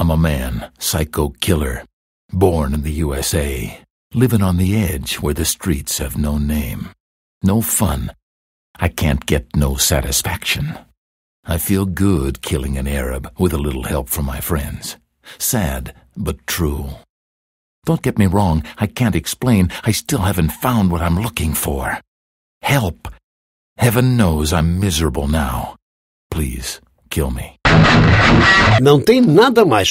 I'm a man, psycho killer, born in the USA, living on the edge where the streets have no name. No fun. I can't get no satisfaction. I feel good killing an Arab with a little help from my friends. Sad, but true. Don't get me wrong, I can't explain. I still haven't found what I'm looking for. Help! Heaven knows I'm miserable now. Please, kill me. Não tem nada mais.